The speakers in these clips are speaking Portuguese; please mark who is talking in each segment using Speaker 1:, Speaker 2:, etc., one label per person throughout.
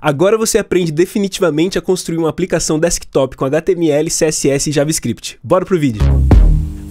Speaker 1: Agora você aprende definitivamente a construir uma aplicação desktop com HTML, CSS e JavaScript. Bora pro vídeo!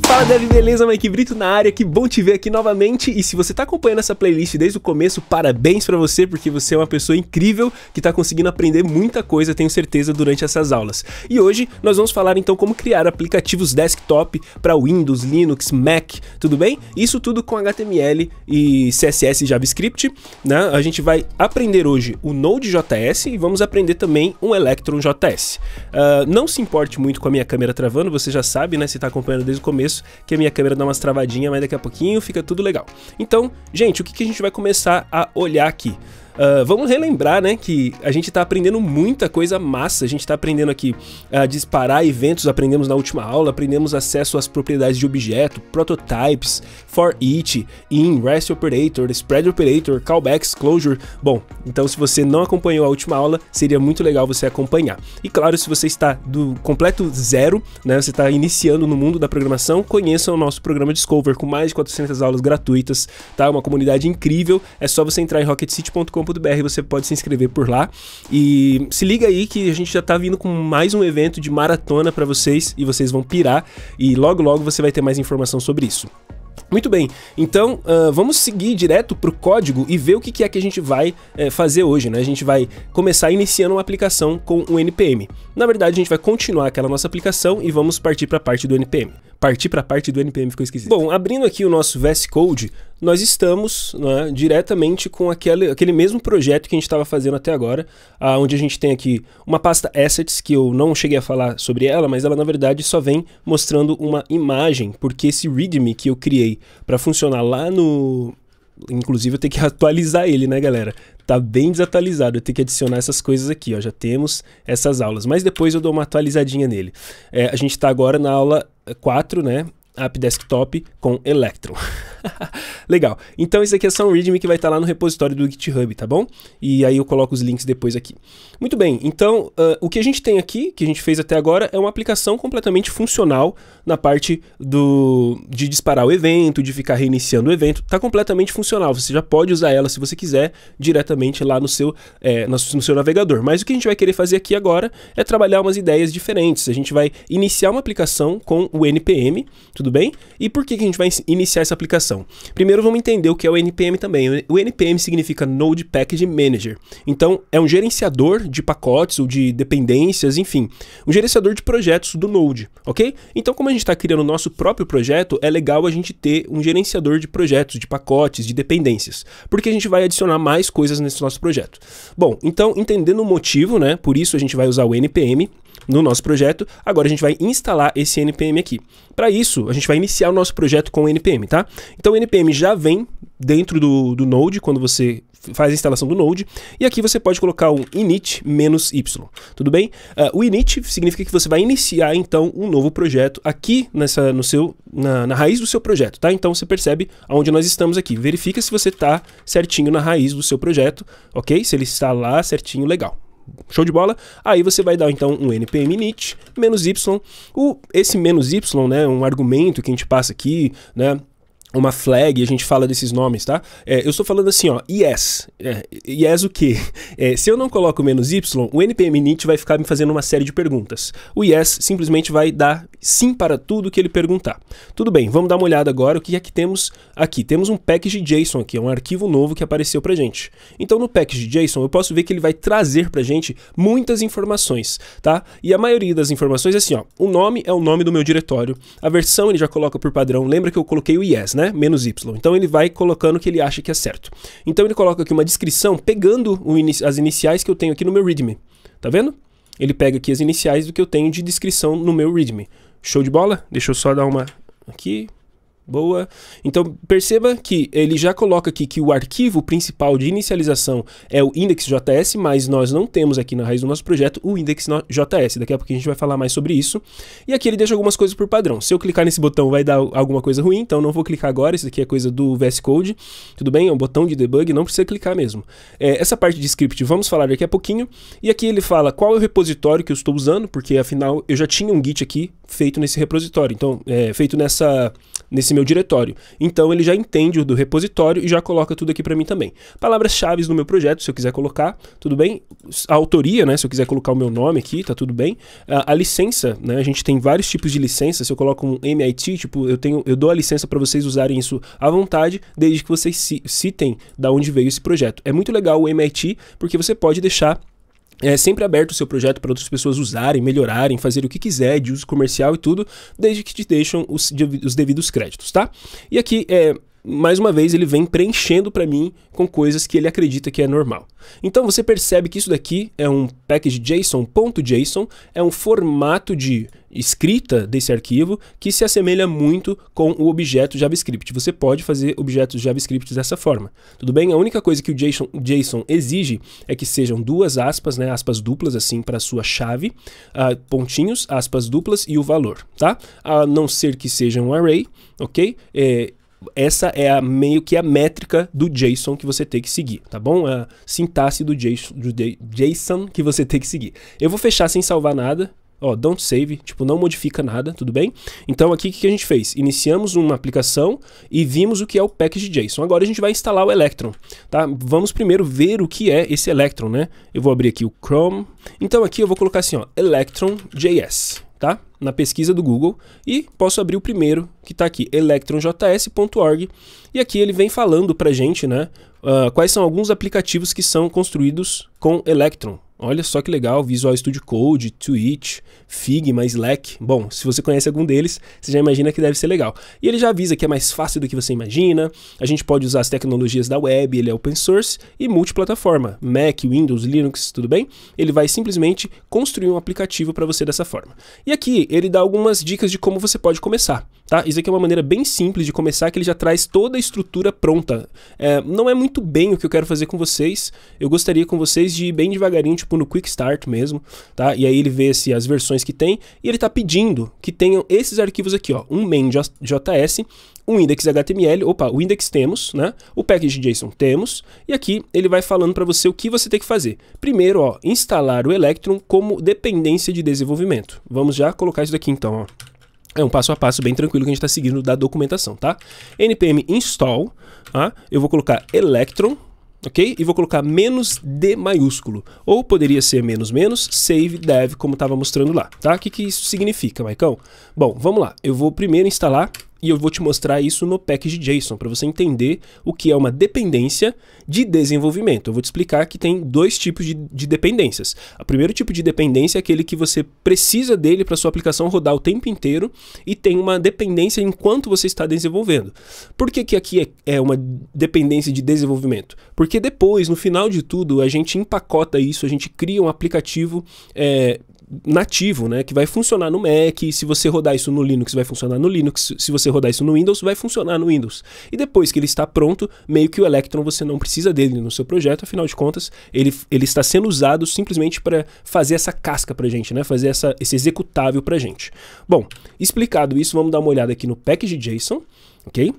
Speaker 1: Fala Dev, beleza? Mike Brito na área, que bom te ver aqui novamente e se você tá acompanhando essa playlist desde o começo, parabéns para você porque você é uma pessoa incrível que tá conseguindo aprender muita coisa, tenho certeza, durante essas aulas. E hoje nós vamos falar então como criar aplicativos desktop para Windows, Linux, Mac, tudo bem? Isso tudo com HTML e CSS e JavaScript, né? A gente vai aprender hoje o Node.js e vamos aprender também um Electron.js. Uh, ah, não se importe muito com a minha câmera travando, você já sabe, né? Se tá acompanhando desde o começo, isso, que a minha câmera dá umas travadinhas, mas daqui a pouquinho fica tudo legal. Então, gente, o que, que a gente vai começar a olhar aqui? Uh, vamos relembrar, né, que a gente tá aprendendo muita coisa massa. A gente tá aprendendo aqui a disparar eventos, aprendemos na última aula, aprendemos acesso às propriedades de objeto, prototypes, for each, in, rest operator, spread operator, callbacks, closure. Bom, então se você não acompanhou a última aula, seria muito legal você acompanhar. E claro, se você está do completo zero, né, você está iniciando no mundo da programação, conheça o nosso programa Discover com mais de 400 aulas gratuitas, tá? Uma comunidade incrível. É só você entrar em rocketcity.com você pode se inscrever por lá. E se liga aí que a gente já tá vindo com mais um evento de maratona para vocês e vocês vão pirar e logo logo você vai ter mais informação sobre isso. Muito bem, então uh, vamos seguir direto para o código e ver o que, que, é que a gente vai eh, fazer hoje, né? A gente vai começar iniciando uma aplicação com o NPM. Na verdade, a gente vai continuar aquela nossa aplicação e vamos partir para a parte do NPM partir para a parte do NPM ficou esquisito. Bom, abrindo aqui o nosso VS Code, nós estamos né, diretamente com aquele, aquele mesmo projeto que a gente estava fazendo até agora, ah, onde a gente tem aqui uma pasta Assets, que eu não cheguei a falar sobre ela, mas ela na verdade só vem mostrando uma imagem, porque esse README que eu criei para funcionar lá no, Inclusive eu tenho que atualizar ele, né, galera? tá bem desatualizado. Eu tenho que adicionar essas coisas aqui, ó. Já temos essas aulas, mas depois eu dou uma atualizadinha nele. É, a gente está agora na aula 4, né? App Desktop com Electron. Legal. Então isso aqui é só um README que vai estar tá lá no repositório do GitHub, tá bom? E aí eu coloco os links depois aqui. Muito bem, então uh, o que a gente tem aqui, que a gente fez até agora, é uma aplicação completamente funcional na parte do de disparar o evento, de ficar reiniciando o evento. Está completamente funcional. Você já pode usar ela, se você quiser, diretamente lá no seu, é, no seu navegador. Mas o que a gente vai querer fazer aqui agora é trabalhar umas ideias diferentes. A gente vai iniciar uma aplicação com o NPM, tudo bem? E por que, que a gente vai iniciar essa aplicação? Primeiro vamos entender o que é o NPM também. O NPM significa Node Package Manager. Então, é um gerenciador de pacotes ou de dependências, enfim, um gerenciador de projetos do Node, ok? Então, como a gente está criando o nosso próprio projeto, é legal a gente ter um gerenciador de projetos, de pacotes, de dependências, porque a gente vai adicionar mais coisas nesse nosso projeto. Bom, então, entendendo o motivo, né? Por isso a gente vai usar o NPM no nosso projeto. Agora a gente vai instalar esse NPM aqui. Para isso, a gente vai iniciar o nosso projeto com o NPM, tá? Então o NPM já vem dentro do, do Node, quando você faz a instalação do Node, e aqui você pode colocar um init-y, tudo bem? Uh, o init significa que você vai iniciar, então, um novo projeto aqui nessa, no seu, na, na raiz do seu projeto, tá? Então, você percebe aonde nós estamos aqui. Verifica se você está certinho na raiz do seu projeto, ok? Se ele está lá certinho, legal. Show de bola? Aí você vai dar então um npm init menos y. O, esse menos y, né, um argumento que a gente passa aqui, né, uma flag, a gente fala desses nomes, tá? É, eu estou falando assim, ó, yes. É, yes o quê? É, se eu não coloco menos y, o npm init vai ficar me fazendo uma série de perguntas. O yes simplesmente vai dar sim para tudo que ele perguntar. Tudo bem, vamos dar uma olhada agora o que é que temos aqui. Temos um package JSON aqui, é um arquivo novo que apareceu para gente. Então no package JSON eu posso ver que ele vai trazer para gente muitas informações, tá? E a maioria das informações é assim, ó, o nome é o nome do meu diretório, a versão ele já coloca por padrão, lembra que eu coloquei o yes, né? Menos y. Então ele vai colocando o que ele acha que é certo. Então ele coloca aqui uma descrição pegando as iniciais que eu tenho aqui no meu readme. Tá vendo? Ele pega aqui as iniciais do que eu tenho de descrição no meu readme. Show de bola? Deixa eu só dar uma aqui. Boa. Então perceba que ele já coloca aqui que o arquivo principal de inicialização é o index.js, mas nós não temos aqui na raiz do nosso projeto o index.js. Daqui a pouco a gente vai falar mais sobre isso. E aqui ele deixa algumas coisas por padrão. Se eu clicar nesse botão vai dar alguma coisa ruim, então não vou clicar agora. Isso aqui é coisa do VS Code. Tudo bem? É um botão de debug, não precisa clicar mesmo. É, essa parte de script vamos falar daqui a pouquinho. E aqui ele fala qual é o repositório que eu estou usando, porque afinal eu já tinha um Git aqui feito nesse repositório, então é, feito nessa nesse meu diretório. Então ele já entende o do repositório e já coloca tudo aqui para mim também. Palavras-chave do meu projeto, se eu quiser colocar, tudo bem. A autoria, né, se eu quiser colocar o meu nome aqui, tá tudo bem. A, a licença, né, a gente tem vários tipos de licença. Se eu coloco um MIT, tipo, eu tenho, eu dou a licença para vocês usarem isso à vontade, desde que vocês citem da onde veio esse projeto. É muito legal o MIT porque você pode deixar é sempre aberto o seu projeto para outras pessoas usarem, melhorarem, fazer o que quiser de uso comercial e tudo, desde que te deixam os, os devidos créditos, tá? E aqui é, mais uma vez, ele vem preenchendo para mim com coisas que ele acredita que é normal. Então você percebe que isso daqui é um package JSON.json, é um formato de escrita desse arquivo que se assemelha muito com o objeto JavaScript. Você pode fazer objetos JavaScript dessa forma. Tudo bem? A única coisa que o JSON, JSON exige é que sejam duas aspas, né, aspas duplas assim para sua chave, uh, pontinhos, aspas duplas e o valor, tá? A não ser que seja um array, ok? É, essa é a, meio que a métrica do JSON que você tem que seguir, tá bom? É a sintaxe do JSON, que você tem que seguir. Eu vou fechar sem salvar nada, ó, oh, don't save, tipo, não modifica nada, tudo bem? Então aqui o que a gente fez? Iniciamos uma aplicação e vimos o que é o package JSON. Agora a gente vai instalar o Electron, tá? Vamos primeiro ver o que é esse Electron, né? Eu vou abrir aqui o Chrome. Então aqui eu vou colocar assim, ó, Electron.js tá? Na pesquisa do Google e posso abrir o primeiro que está aqui, electronjs.org. E aqui ele vem falando a gente, né, ah, quais são alguns aplicativos que são construídos com Electron? Olha só que legal, Visual Studio Code, Twitch, Figma, Slack. Bom, se você conhece algum deles, você já imagina que deve ser legal. E ele já avisa que é mais fácil do que você imagina, a gente pode usar as tecnologias da web, ele é open source e multiplataforma, Mac, Windows, Linux, tudo bem? Ele vai simplesmente construir um aplicativo para você dessa forma. E aqui ele dá algumas dicas de como você pode começar. Tá? Isso aqui é uma maneira bem simples de começar, que ele já traz toda a estrutura pronta. É, não é muito bem o que eu quero fazer com vocês. Eu gostaria com vocês de ir bem devagarinho, tipo no Quick Start mesmo. Tá? E aí ele vê se as versões que tem e ele está pedindo que tenham esses arquivos aqui, ó, um main.js, um index.html, opa, o index temos, né? O package.json temos, e aqui ele vai falando para você o que você tem que fazer. Primeiro, ó, instalar o Electron como dependência de desenvolvimento. Vamos já colocar isso daqui então, ó. É um passo a passo bem tranquilo que a gente está seguindo da documentação, tá? npm install, tá? eu vou colocar electron, ok? E vou colocar menos D maiúsculo. Ou poderia ser menos menos save dev, como estava mostrando lá, tá? O que, que isso significa, Maicão? Bom, vamos lá. Eu vou primeiro instalar e eu vou te mostrar isso no package JSON para você entender o que é uma dependência de desenvolvimento. Eu vou te explicar que tem dois tipos de, de dependências. O primeiro tipo de dependência é aquele que você precisa dele para sua aplicação rodar o tempo inteiro e tem uma dependência enquanto você está desenvolvendo. Por que, que aqui é, é uma dependência de desenvolvimento? Porque depois, no final de tudo, a gente empacota isso, a gente cria um aplicativo é, nativo, né? Que vai funcionar no Mac, se você rodar isso no Linux, vai funcionar no Linux, se você rodar isso no Windows, vai funcionar no Windows. E depois que ele está pronto, meio que o Electron você não precisa dele no seu projeto, afinal de contas, ele, ele está sendo usado simplesmente para fazer essa casca para gente, né? Fazer essa, esse executável para gente. Bom, explicado isso, vamos dar uma olhada aqui no package.json ok?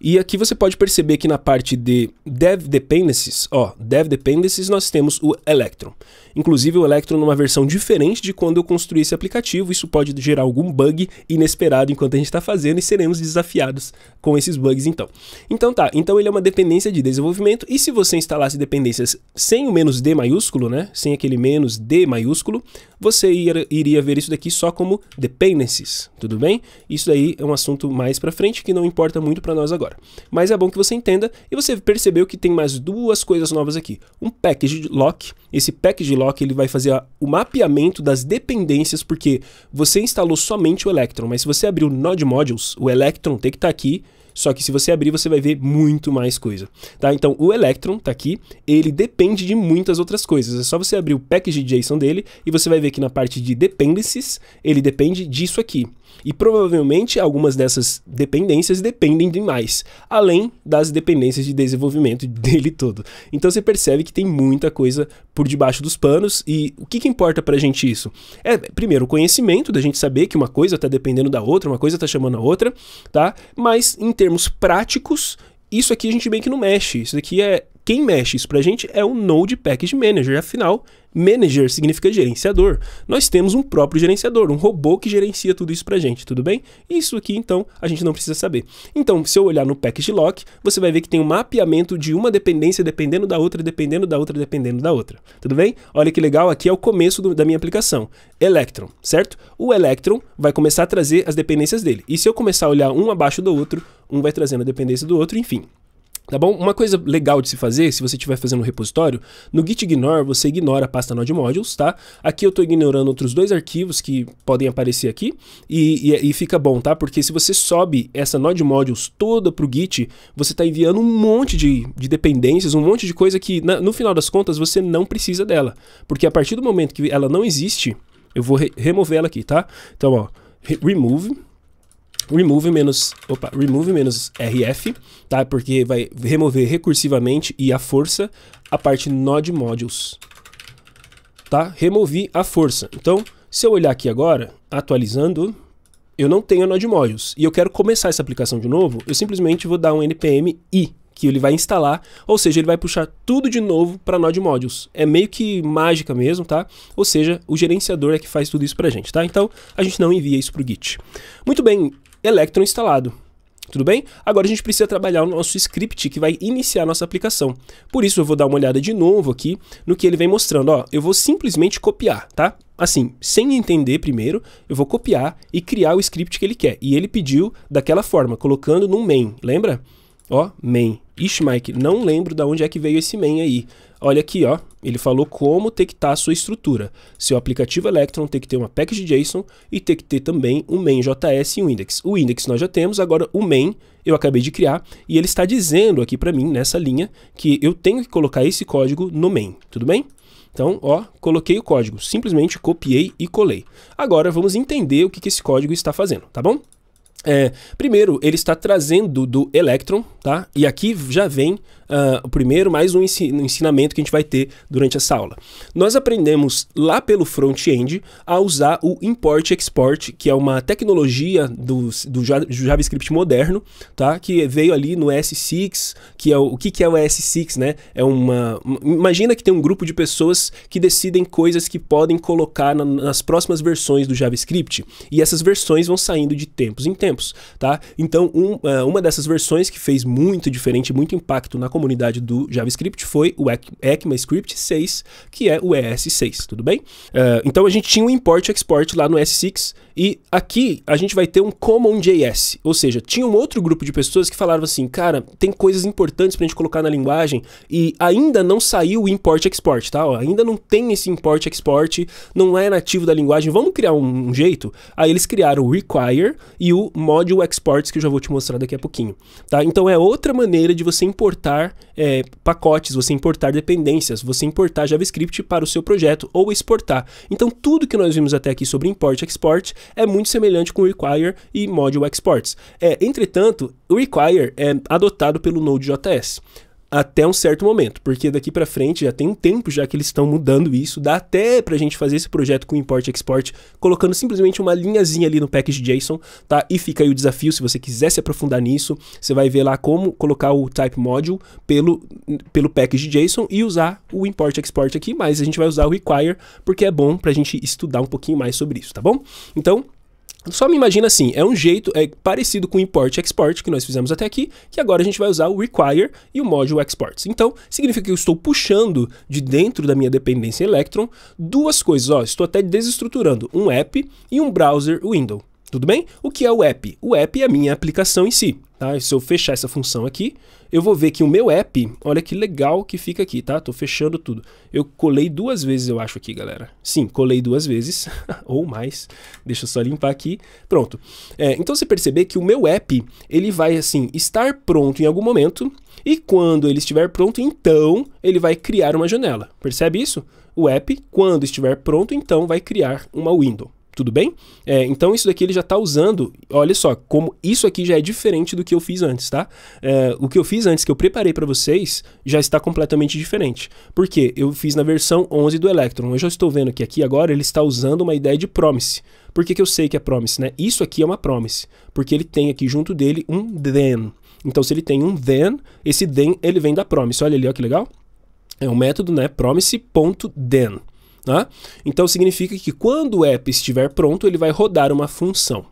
Speaker 1: E aqui você pode perceber que na parte de dev dependencies, ó, dev dependencies nós temos o Electron. Inclusive o Electron numa é versão diferente de quando eu construí esse aplicativo, isso pode gerar algum bug inesperado enquanto a gente está fazendo e seremos desafiados com esses bugs então. Então tá, então ele é uma dependência de desenvolvimento e se você instalasse dependências sem o menos D maiúsculo, né, sem aquele menos D maiúsculo, você ir, iria ver isso daqui só como dependencies, tudo bem? Isso daí é um assunto mais para frente que não importa muito para nós agora agora. Mas é bom que você entenda e você percebeu que tem mais duas coisas novas aqui. Um package lock. Esse package lock ele vai fazer o mapeamento das dependências porque você instalou somente o Electron, mas se você abrir o Node Modules, o Electron tem que estar tá aqui só que se você abrir, você vai ver muito mais coisa. Tá? Então, o Electron tá aqui, ele depende de muitas outras coisas. É só você abrir o package JSON dele e você vai ver que na parte de dependencies, ele depende disso aqui. E provavelmente algumas dessas dependências dependem demais, além das dependências de desenvolvimento dele todo. Então você percebe que tem muita coisa por debaixo dos panos e o que, que importa pra gente isso? É, primeiro, o conhecimento da gente saber que uma coisa tá dependendo da outra, uma coisa tá chamando a outra, tá? Mas em termos práticos, isso aqui a gente bem que não mexe. Isso aqui é quem mexe isso para a gente é o Node Package Manager, afinal, manager significa gerenciador. Nós temos um próprio gerenciador, um robô que gerencia tudo isso para a gente, tudo bem? Isso aqui, então, a gente não precisa saber. Então, se eu olhar no package lock, você vai ver que tem um mapeamento de uma dependência dependendo da outra, dependendo da outra, dependendo da outra, tudo bem? Olha que legal, aqui é o começo do, da minha aplicação, Electron, certo? O Electron vai começar a trazer as dependências dele. E se eu começar a olhar um abaixo do outro, um vai trazendo a dependência do outro, enfim. Tá bom? Uma coisa legal de se fazer, se você estiver fazendo um repositório, no git ignore você ignora a pasta node modules, tá? Aqui eu estou ignorando outros dois arquivos que podem aparecer aqui e, e, e, fica bom, tá? Porque se você sobe essa node modules toda pro git, você está enviando um monte de, de, dependências, um monte de coisa que na, no final das contas você não precisa dela. Porque a partir do momento que ela não existe, eu vou re remover ela aqui, tá? Então, ó, remove Tipo, remove menos, opa, remove menos RF, tá? Porque vai remover recursivamente e a força a parte node modules, tá? Removi a força. Então, se eu olhar aqui agora, atualizando, eu não tenho node modules e eu quero começar essa aplicação de novo, eu simplesmente vou dar um npm i que ele vai instalar, ou seja, ele vai puxar tudo de novo para Node Modules. É meio que mágica mesmo, tá? Ou seja, o gerenciador é que faz tudo isso para a gente, tá? Então, a gente não envia isso para o Git. Muito bem, Electron instalado. Tudo bem? Agora a gente precisa trabalhar o nosso script que vai iniciar a nossa aplicação. Por isso eu vou dar uma olhada de novo aqui no que ele vem mostrando. Ó, eu vou simplesmente copiar, tá? Assim, sem entender primeiro, eu vou copiar e criar o script que ele quer. E ele pediu daquela forma, colocando no main, lembra? Ó, main Ixi, Mike, não lembro de onde é que veio esse main aí. Olha aqui, ó. Ele falou como ter que estar tá a sua estrutura. Seu aplicativo Electron tem que ter uma package JSON e tem que ter também um main JS e um index. O index nós já temos, agora o main eu acabei de criar e ele está dizendo aqui para mim nessa linha que eu tenho que colocar esse código no main, tudo bem? Então, ó, coloquei o código, simplesmente copiei e colei. Agora vamos entender o que, que esse código está fazendo, tá bom? É, primeiro, ele está trazendo do Electron, tá? E aqui já vem uh, o primeiro, mais um ensinamento que a gente vai ter durante essa aula. Nós aprendemos lá pelo front-end a usar o import export, que é uma tecnologia do, do JavaScript moderno, tá? Que veio ali no S6, que é o, o que, que é o S6, né? É uma, Imagina que tem um grupo de pessoas que decidem coisas que podem colocar na, nas próximas versões do JavaScript, e essas versões vão saindo de tempos em tempos, tá? Então, um, uh, uma dessas versões que fez muito muito diferente, muito impacto na comunidade do JavaScript foi o ECMAScript 6, que é o ES6, tudo bem? Uh, então a gente tinha um import export lá no S6 e aqui a gente vai ter um CommonJS, ou seja, tinha um outro grupo de pessoas que falaram assim, cara, tem coisas importantes pra gente colocar na linguagem e ainda não saiu o import export, tá? Ó, ainda não tem esse import export, não é nativo da linguagem, vamos criar um, um jeito? Aí eles criaram o require e o module exports que eu já vou te mostrar daqui a pouquinho, tá? Então é outra maneira de você importar é, pacotes, você importar dependências, você importar JavaScript para o seu projeto ou exportar. Então, tudo que nós vimos até aqui sobre import e export é muito semelhante com require e module exports. É, entretanto, o require é adotado pelo Node.js até um certo momento, porque daqui para frente já tem um tempo já que eles estão mudando isso, dá até pra gente fazer esse projeto com import export, colocando simplesmente uma linhazinha ali no package JSON, tá? E fica aí o desafio, se você quiser se aprofundar nisso, você vai ver lá como colocar o type module pelo, pelo package JSON e usar o import export aqui, mas a gente vai usar o require, porque é bom pra gente estudar um pouquinho mais sobre isso, tá bom? Então, só me imagina assim, é um jeito é parecido com o import export que nós fizemos até aqui, que agora a gente vai usar o require e o módulo exports. Então, significa que eu estou puxando de dentro da minha dependência Electron duas coisas, ó, estou até desestruturando, um app e um browser window. Tudo bem? O que é o app? O app é a minha aplicação em si. Tá? se eu fechar essa função aqui, eu vou ver que o meu app, olha que legal que fica aqui, tá? Tô fechando tudo. Eu colei duas vezes, eu acho aqui, galera. Sim, colei duas vezes, ou mais. Deixa eu só limpar aqui. Pronto. É, então você perceber que o meu app, ele vai assim, estar pronto em algum momento, e quando ele estiver pronto, então ele vai criar uma janela. Percebe isso? O app, quando estiver pronto, então vai criar uma window. Tudo bem? É, então isso daqui ele já está usando, olha só, como isso aqui já é diferente do que eu fiz antes, tá? É, o que eu fiz antes, que eu preparei para vocês, já está completamente diferente. porque Eu fiz na versão 11 do Electron. Eu já estou vendo que aqui agora ele está usando uma ideia de promise. Por que, que eu sei que é promise, né? Isso aqui é uma promise, porque ele tem aqui junto dele um then. Então se ele tem um then, esse then ele vem da promise. Olha ali, olha que legal. É um método, né? Promise.then. Né? Então significa que quando o app estiver pronto, ele vai rodar uma função.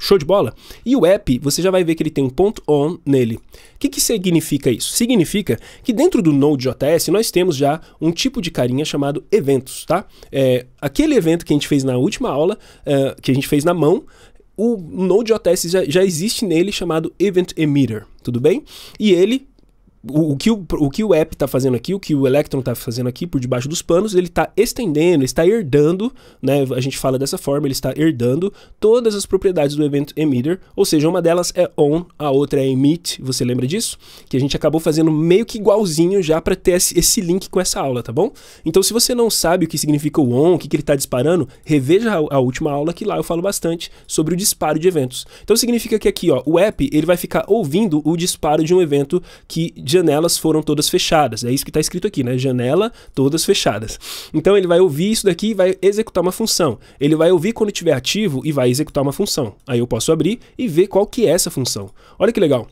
Speaker 1: Show de bola? E o app, você já vai ver que ele tem um ponto .on nele. O que, que significa isso? Significa que dentro do Node.js nós temos já um tipo de carinha chamado eventos, tá? É, aquele evento que a gente fez na última aula, é, que a gente fez na mão, o Node.js já, já existe nele chamado Event Emitter, tudo bem? E ele o, o, que o, o que o app está fazendo aqui, o que o Electron está fazendo aqui por debaixo dos panos, ele está estendendo, está herdando, né? A gente fala dessa forma, ele está herdando todas as propriedades do evento emitter, ou seja, uma delas é on, a outra é emit. Você lembra disso? Que a gente acabou fazendo meio que igualzinho já para ter esse link com essa aula, tá bom? Então, se você não sabe o que significa o on, o que, que ele está disparando, reveja a, a última aula que lá eu falo bastante sobre o disparo de eventos. Então, significa que aqui, ó, o app ele vai ficar ouvindo o disparo de um evento que já janelas foram todas fechadas. É isso que está escrito aqui, né? Janela, todas fechadas. Então ele vai ouvir isso daqui e vai executar uma função. Ele vai ouvir quando estiver ativo e vai executar uma função. Aí eu posso abrir e ver qual que é essa função. Olha que legal.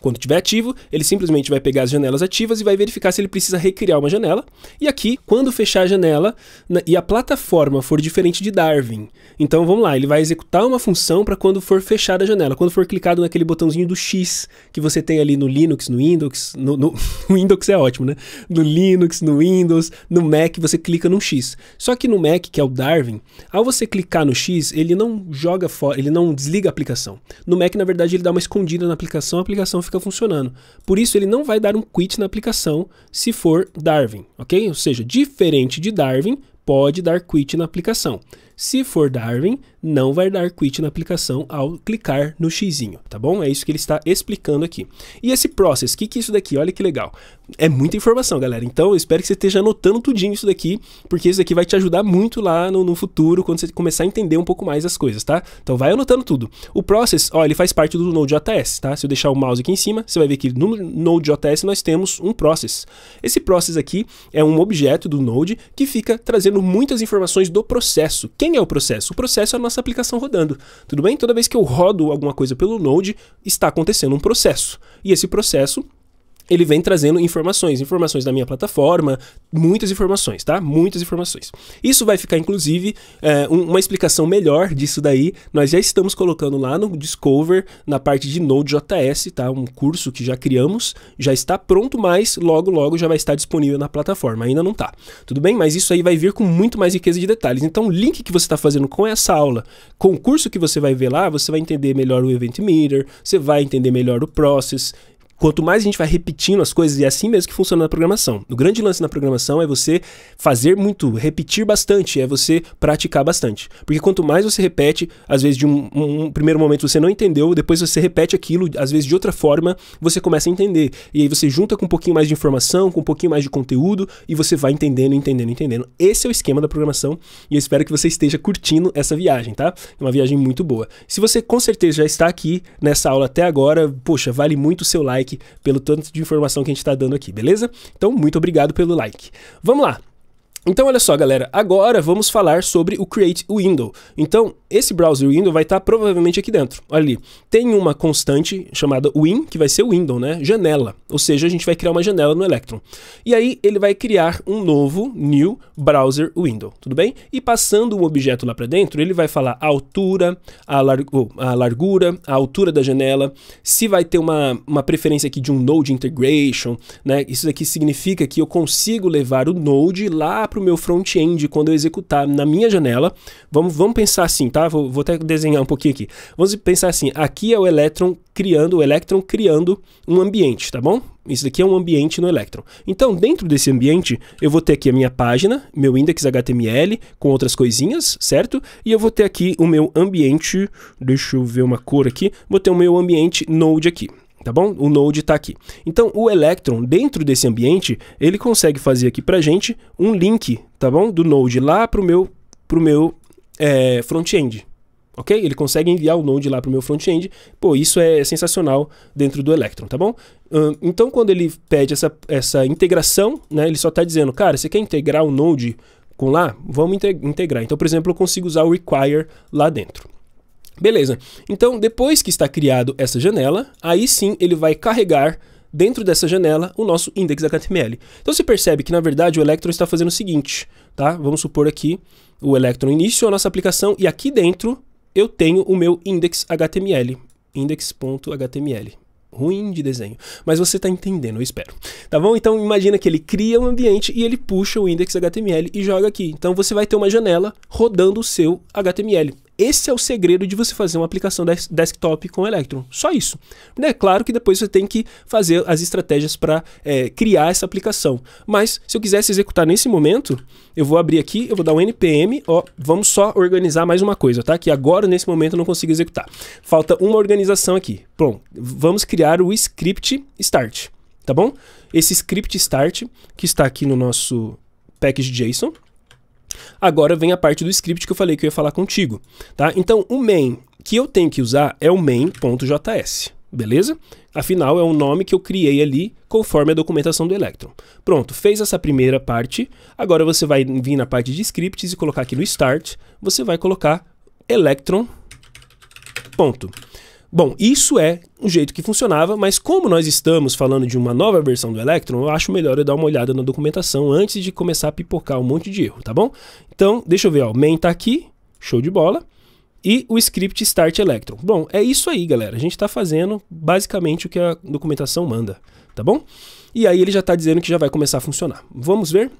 Speaker 1: Quando estiver ativo, ele simplesmente vai pegar as janelas ativas e vai verificar se ele precisa recriar uma janela. E aqui, quando fechar a janela na, e a plataforma for diferente de Darwin. Então vamos lá, ele vai executar uma função para quando for fechada a janela, quando for clicado naquele botãozinho do X que você tem ali no Linux, no Windows, no, no Windows é ótimo, né? No Linux, no Windows, no Mac, você clica no X. Só que no Mac, que é o Darwin, ao você clicar no X, ele não joga fora, ele não desliga a aplicação. No Mac, na verdade, ele dá uma escondida na aplicação, a aplicação fica fica funcionando. Por isso, ele não vai dar um quit na aplicação se for Darwin, ok? Ou seja, diferente de Darwin, pode dar quit na aplicação. Se for Darwin, não vai dar quit na aplicação ao clicar no x, tá bom? É isso que ele está explicando aqui. E esse process, o que, que é isso daqui? Olha que legal. É muita informação, galera. Então, eu espero que você esteja anotando tudinho isso daqui, porque isso daqui vai te ajudar muito lá no, no futuro, quando você começar a entender um pouco mais as coisas, tá? Então, vai anotando tudo. O process, ó, ele faz parte do Node.js, tá? Se eu deixar o mouse aqui em cima, você vai ver que no Node.js nós temos um process. Esse process aqui é um objeto do Node que fica trazendo muitas informações do processo. Quem quem é o processo? O processo é a nossa aplicação rodando. Tudo bem? Toda vez que eu rodo alguma coisa pelo Node, está acontecendo um processo. E esse processo ele vem trazendo informações, informações da minha plataforma, muitas informações, tá? Muitas informações. Isso vai ficar, inclusive, é, um, uma explicação melhor disso daí. Nós já estamos colocando lá no Discover, na parte de Node.js, tá? Um curso que já criamos, já está pronto, mas logo, logo já vai estar disponível na plataforma. Ainda não tá. Tudo bem? Mas isso aí vai vir com muito mais riqueza de detalhes. Então, o link que você está fazendo com essa aula, com o curso que você vai ver lá, você vai entender melhor o Event Meter, você vai entender melhor o Process, Quanto mais a gente vai repetindo as coisas, e é assim mesmo que funciona na programação. O grande lance na programação é você fazer muito, repetir bastante, é você praticar bastante. Porque quanto mais você repete, às vezes de um, um, um, primeiro momento você não entendeu, depois você repete aquilo, às vezes de outra forma, você começa a entender. E aí você junta com um pouquinho mais de informação, com um pouquinho mais de conteúdo, e você vai entendendo, entendendo, entendendo. Esse é o esquema da programação, e eu espero que você esteja curtindo essa viagem, tá? É uma viagem muito boa. Se você com certeza já está aqui nessa aula até agora, poxa, vale muito o seu like pelo tanto de informação que a gente está dando aqui, beleza? Então, muito obrigado pelo like. Vamos lá! Então olha só galera, agora vamos falar sobre o Create Window. Então esse Browser Window vai estar tá provavelmente aqui dentro, olha ali. Tem uma constante chamada Win, que vai ser Window, né? Janela, ou seja, a gente vai criar uma janela no Electron. E aí ele vai criar um novo New Browser Window, tudo bem? E passando um objeto lá para dentro, ele vai falar a altura, a, a, largura, a altura da janela, se vai ter uma, uma preferência aqui de um Node Integration, né? Isso aqui significa que eu consigo levar o Node lá para para o meu front-end quando eu executar na minha janela. Vamos, vamos pensar assim, tá? Vou, vou até desenhar um pouquinho aqui. Vamos pensar assim, aqui é o elétron criando, o elétron criando um ambiente, tá bom? Isso daqui é um ambiente no Electron. Então, dentro desse ambiente, eu vou ter aqui a minha página, meu index HTML, com outras coisinhas, certo? E eu vou ter aqui o meu ambiente, deixa eu ver uma cor aqui, vou ter o meu ambiente Node aqui, tá bom? O Node está aqui. Então, o Electron, dentro desse ambiente, ele consegue fazer aqui para gente um link, tá bom? Do Node lá para o meu, pro meu é, front-end, ok? Ele consegue enviar o Node lá para o meu front-end. Pô, isso é sensacional dentro do Electron, tá bom? Hum, então, quando ele pede essa, essa integração, né, ele só está dizendo, cara, você quer integrar o Node com lá? Vamos integrar. Então, por exemplo, eu consigo usar o require lá dentro. Beleza. Então, depois que está criado essa janela, aí sim ele vai carregar dentro dessa janela o nosso index.html. HTML. Então você percebe que na verdade o Electron está fazendo o seguinte, tá? Vamos supor aqui o Electron iniciou a nossa aplicação e aqui dentro eu tenho o meu index HTML, index.html. Ruim de desenho, mas você está entendendo, eu espero. Tá bom? Então imagina que ele cria um ambiente e ele puxa o index.html HTML e joga aqui. Então você vai ter uma janela rodando o seu HTML. Esse é o segredo de você fazer uma aplicação des desktop com Electron. Só isso. É claro que depois você tem que fazer as estratégias para é, criar essa aplicação. Mas se eu quisesse executar nesse momento, eu vou abrir aqui, eu vou dar um npm. Ó, vamos só organizar mais uma coisa, tá? Que agora nesse momento eu não consigo executar. Falta uma organização aqui. Pronto, vamos criar o script start, tá bom? Esse script start que está aqui no nosso package.json. Agora vem a parte do script que eu falei que eu ia falar contigo, tá? Então, o main que eu tenho que usar é o main.js, beleza? Afinal, é o nome que eu criei ali conforme a documentação do Electron. Pronto, fez essa primeira parte. Agora você vai vir na parte de scripts e colocar aqui no start, você vai colocar Electron ponto. Bom, isso é um jeito que funcionava, mas como nós estamos falando de uma nova versão do Electron, eu acho melhor eu dar uma olhada na documentação antes de começar a pipocar um monte de erro, tá bom? Então, deixa eu ver, ó, main tá aqui, show de bola, e o script start Electron. Bom, é isso aí, galera, a gente está fazendo basicamente o que a documentação manda, tá bom? E aí ele já está dizendo que já vai começar a funcionar. Vamos ver?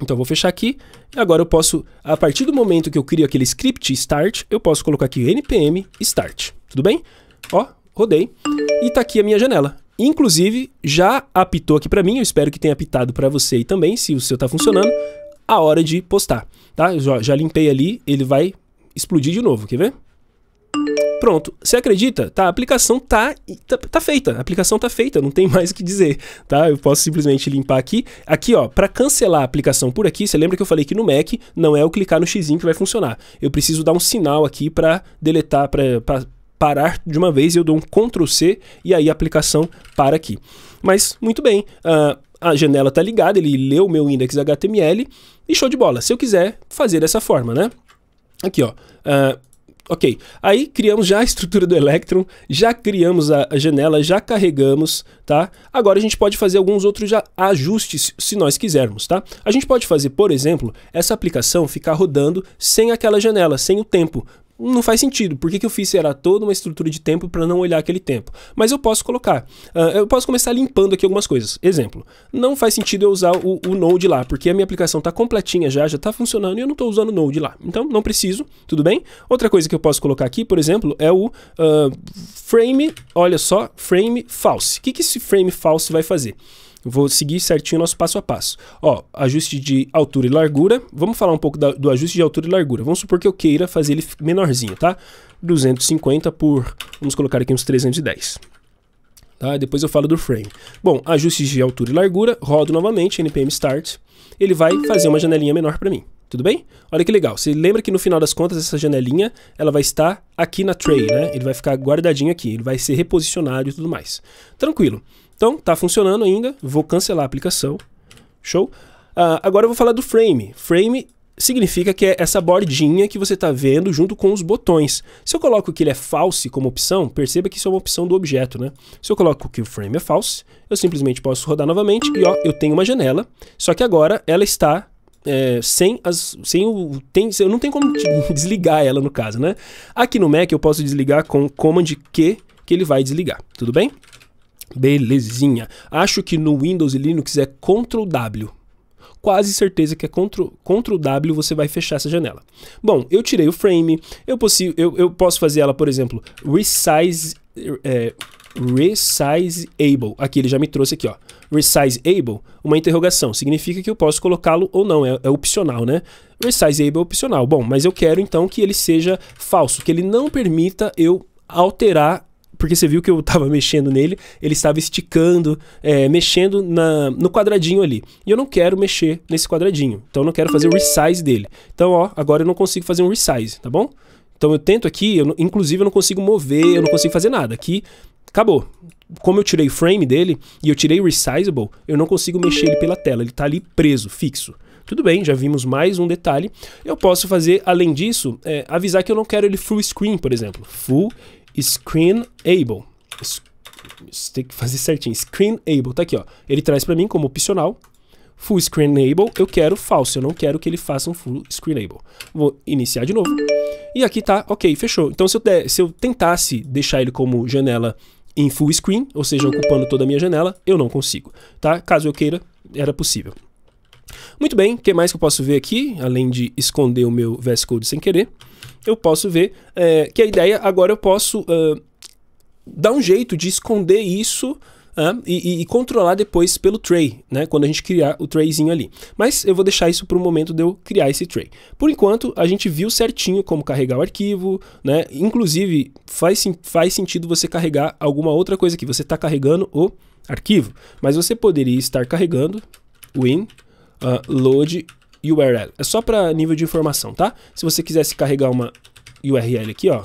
Speaker 1: Então eu vou fechar aqui, e agora eu posso, a partir do momento que eu crio aquele script start, eu posso colocar aqui npm start, tudo bem? Ó, rodei. E tá aqui a minha janela. Inclusive, já apitou aqui para mim, eu espero que tenha apitado para você aí também, se o seu tá funcionando, a hora de postar, tá? Eu já, limpei ali, ele vai explodir de novo, quer ver? Pronto, você acredita? Tá, a aplicação tá, tá, tá, feita, a aplicação tá feita, não tem mais o que dizer, tá? Eu posso simplesmente limpar aqui. Aqui, ó, para cancelar a aplicação por aqui, você lembra que eu falei que no Mac não é o clicar no xizinho que vai funcionar. Eu preciso dar um sinal aqui para deletar, para parar de uma vez e eu dou um Ctrl C e aí a aplicação para aqui. Mas, muito bem, uh, a janela está ligada, ele leu o meu index HTML e show de bola. Se eu quiser fazer dessa forma, né? Aqui, ó. Uh, ok, aí criamos já a estrutura do Electron, já criamos a, a, janela, já carregamos, tá? Agora a gente pode fazer alguns outros ajustes se nós quisermos, tá? A gente pode fazer, por exemplo, essa aplicação ficar rodando sem aquela janela, sem o tempo, não faz sentido. Por que, que eu fiz, era toda uma estrutura de tempo para não olhar aquele tempo? Mas eu posso colocar. Uh, eu posso começar limpando aqui algumas coisas. Exemplo, não faz sentido eu usar o, o Node lá, porque a minha aplicação está completinha já, já está funcionando e eu não estou usando o Node lá. Então, não preciso, tudo bem? Outra coisa que eu posso colocar aqui, por exemplo, é o uh, frame, olha só, frame false. O que, que esse frame false vai fazer? vou seguir certinho o nosso passo a passo. Ó, ajuste de altura e largura. Vamos falar um pouco da, do ajuste de altura e largura. Vamos supor que eu queira fazer ele menorzinho, tá? 250 por... Vamos colocar aqui uns 310. Tá? Depois eu falo do frame. Bom, ajustes de altura e largura. Rodo novamente, npm start. Ele vai fazer uma janelinha menor para mim. Tudo bem? Olha que legal. Você lembra que no final das contas essa janelinha ela vai estar aqui na tray, né? Ele vai ficar guardadinho aqui. Ele vai ser reposicionado e tudo mais. Tranquilo. Então, tá funcionando ainda, vou cancelar a aplicação. Show? Uh, agora eu vou falar do frame. Frame significa que é essa bordinha que você está vendo junto com os botões. Se eu coloco que ele é false como opção, perceba que isso é uma opção do objeto, né? Se eu coloco que o frame é false, eu simplesmente posso rodar novamente e ó, eu tenho uma janela, só que agora ela está é, sem as sem o tem eu não tem como desligar ela no caso, né? Aqui no Mac eu posso desligar com command Q que ele vai desligar, tudo bem? Belezinha. Acho que no Windows e Linux é Ctrl W. Quase certeza que é Ctrl, Ctrl W você vai fechar essa janela. Bom, eu tirei o frame, eu, eu, eu posso fazer ela, por exemplo, resize, é, resizeable. Aqui ele já me trouxe aqui, ó. Resizeable, uma interrogação. Significa que eu posso colocá-lo ou não, é, é, opcional, né? Resizeable é opcional. Bom, mas eu quero então que ele seja falso, que ele não permita eu alterar porque você viu que eu estava mexendo nele, ele estava esticando, é, mexendo na, no quadradinho ali. E eu não quero mexer nesse quadradinho, então eu não quero fazer o resize dele. Então, ó, agora eu não consigo fazer um resize, tá bom? Então eu tento aqui, eu, inclusive eu não consigo mover, eu não consigo fazer nada. Aqui, acabou. Como eu tirei o frame dele e eu tirei o resizable, eu não consigo mexer ele pela tela, ele está ali preso, fixo. Tudo bem, já vimos mais um detalhe. Eu posso fazer, além disso, é, avisar que eu não quero ele full screen, por exemplo. Full Screenable. Isso tem que fazer certinho. Screenable, tá aqui, ó. Ele traz para mim como opcional. Full Screenable, eu quero falso. Eu não quero que ele faça um Full Screenable. Vou iniciar de novo. E aqui tá, ok, fechou. Então se eu, der, se eu tentasse deixar ele como janela em full screen, ou seja, ocupando toda a minha janela, eu não consigo, tá? Caso eu queira, era possível. Muito bem, o que mais que eu posso ver aqui, além de esconder o meu VS Code sem querer? eu posso ver é, que a ideia agora eu posso uh, dar um jeito de esconder isso uh, e, e, controlar depois pelo tray, né? Quando a gente criar o trayzinho ali. Mas eu vou deixar isso para o momento de eu criar esse tray. Por enquanto, a gente viu certinho como carregar o arquivo, né? Inclusive, faz, faz sentido você carregar alguma outra coisa que você está carregando o arquivo. Mas você poderia estar carregando win uh, load URL. É só para nível de informação, tá? Se você quisesse carregar uma URL aqui, ó,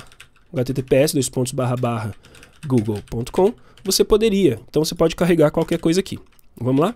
Speaker 1: https dois pontos barra barra google.com, você poderia. Então você pode carregar qualquer coisa aqui. Vamos lá?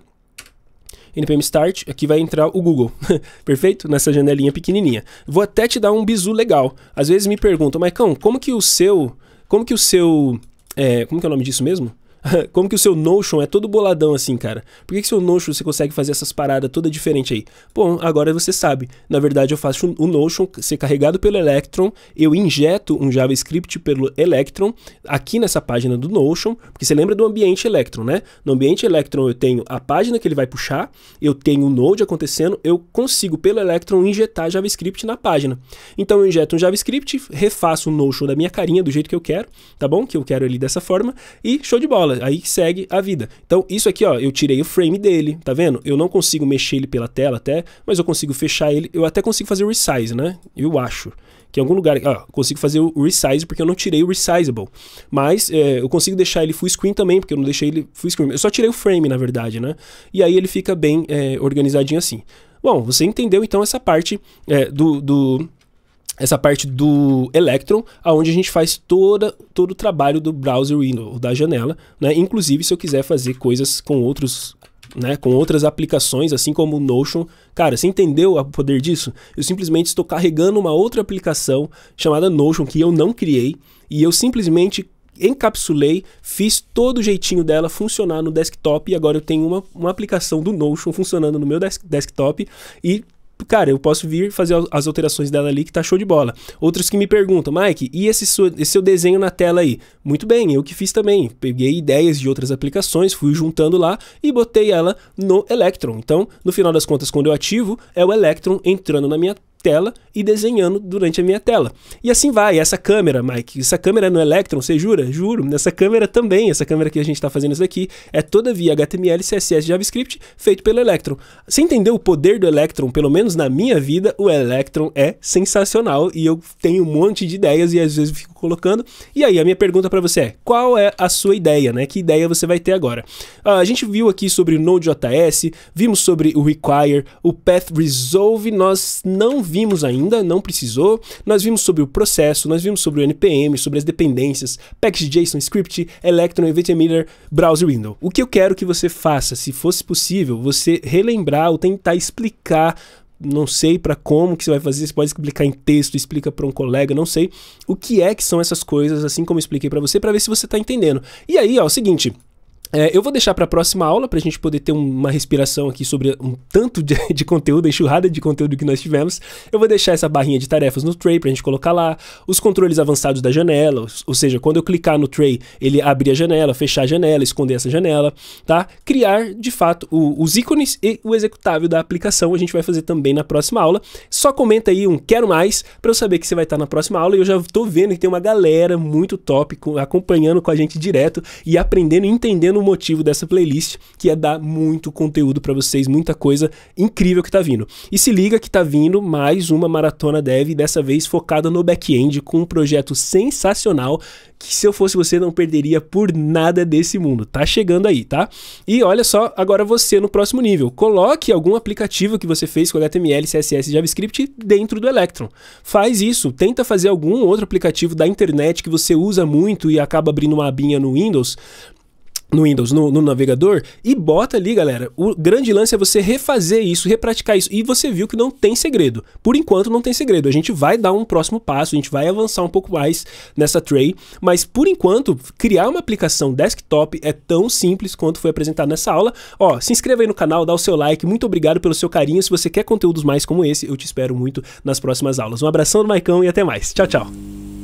Speaker 1: npm start, aqui vai entrar o Google, perfeito? Nessa janelinha pequenininha. Vou até te dar um bizu legal. Às vezes me perguntam, Maicão, como que o seu, como que o seu, é, como que é o nome disso mesmo? Como que o seu Notion é todo boladão assim, cara? Por que, que seu Notion você consegue fazer essas paradas toda diferente aí? Bom, agora você sabe. Na verdade, eu faço o um Notion ser carregado pelo Electron, eu injeto um JavaScript pelo Electron aqui nessa página do Notion, porque você lembra do ambiente Electron, né? No ambiente Electron eu tenho a página que ele vai puxar, eu tenho o um Node acontecendo, eu consigo pelo Electron injetar JavaScript na página. Então eu injeto um JavaScript, refaço o um Notion da minha carinha do jeito que eu quero, tá bom? Que eu quero ali dessa forma e show de bola aí segue a vida. Então, isso aqui, ó, eu tirei o frame dele, tá vendo? Eu não consigo mexer ele pela tela até, mas eu consigo fechar ele. Eu até consigo fazer o resize, né? Eu acho. Que em algum lugar, ó, consigo fazer o resize porque eu não tirei o resizable. Mas é, eu consigo deixar ele full screen também, porque eu não deixei ele full screen. Eu só tirei o frame, na verdade, né? E aí ele fica bem é, organizadinho assim. Bom, você entendeu então essa parte é, do, do essa parte do Electron, aonde a gente faz toda, todo o trabalho do browser window, da janela, né? Inclusive se eu quiser fazer coisas com outros, né, com outras aplicações, assim como o Notion. Cara, você entendeu o poder disso? Eu simplesmente estou carregando uma outra aplicação chamada Notion que eu não criei e eu simplesmente encapsulei, fiz todo o jeitinho dela funcionar no desktop e agora eu tenho uma, uma aplicação do Notion funcionando no meu desk desktop e cara, eu posso vir fazer as alterações dela ali que tá show de bola. Outros que me perguntam, Mike, e esse seu, esse seu desenho na tela aí? Muito bem, eu que fiz também. Peguei ideias de outras aplicações, fui juntando lá e botei ela no Electron. Então, no final das contas, quando eu ativo, é o Electron entrando na minha tela e desenhando durante a minha tela. E assim vai, essa câmera, Mike, essa câmera no Electron, você jura? Juro, nessa câmera também, essa câmera que a gente está fazendo isso aqui, é toda via HTML, CSS JavaScript, feito pelo Electron. Você entendeu o poder do Electron? Pelo menos na minha vida, o Electron é sensacional e eu tenho um monte de ideias e às vezes fico colocando. E aí, a minha pergunta para você é, qual é a sua ideia, né? Que ideia você vai ter agora? Ah, a gente viu aqui sobre o Node.js, vimos sobre o Require, o Path Resolve, nós não vimos vimos ainda, não precisou. Nós vimos sobre o processo, nós vimos sobre o NPM, sobre as dependências, package.json, script, Electron, event emitter, browser window. O que eu quero que você faça, se fosse possível, você relembrar ou tentar explicar não sei para como que você vai fazer, você pode explicar em texto, explica para um colega, não sei o que é que são essas coisas, assim como eu expliquei para você, para ver se você está entendendo. E aí, ó, é o seguinte, é, eu vou deixar para a próxima aula para a gente poder ter uma respiração aqui sobre um tanto de, de conteúdo, a enxurrada de conteúdo que nós tivemos. Eu vou deixar essa barrinha de tarefas no tray para a gente colocar lá, os controles avançados da janela, ou seja, quando eu clicar no tray, ele abrir a janela, fechar a janela, esconder essa janela, tá? Criar de fato o, os ícones e o executável da aplicação. A gente vai fazer também na próxima aula. Só comenta aí um quero mais para eu saber que você vai estar na próxima aula. E eu já estou vendo que tem uma galera muito top acompanhando com a gente direto e aprendendo e entendendo pelo motivo dessa playlist, que é dar muito conteúdo para vocês, muita coisa incrível que tá vindo. E se liga que tá vindo mais uma maratona dev, dessa vez focada no back-end, com um projeto sensacional que se eu fosse você não perderia por nada desse mundo. Tá chegando aí, tá? E olha só, agora você no próximo nível. Coloque algum aplicativo que você fez com HTML, CSS, JavaScript dentro do Electron. Faz isso, tenta fazer algum outro aplicativo da internet que você usa muito e acaba abrindo uma abinha no Windows, no Windows, no, no, navegador, e bota ali, galera. O grande lance é você refazer isso, repraticar isso. E você viu que não tem segredo. Por enquanto, não tem segredo. A gente vai dar um próximo passo, a gente vai avançar um pouco mais nessa tray. Mas por enquanto, criar uma aplicação desktop é tão simples quanto foi apresentado nessa aula. Ó, se inscreva aí no canal, dá o seu like. Muito obrigado pelo seu carinho. Se você quer conteúdos mais como esse, eu te espero muito nas próximas aulas. Um abração do Maicão e até mais. Tchau, tchau.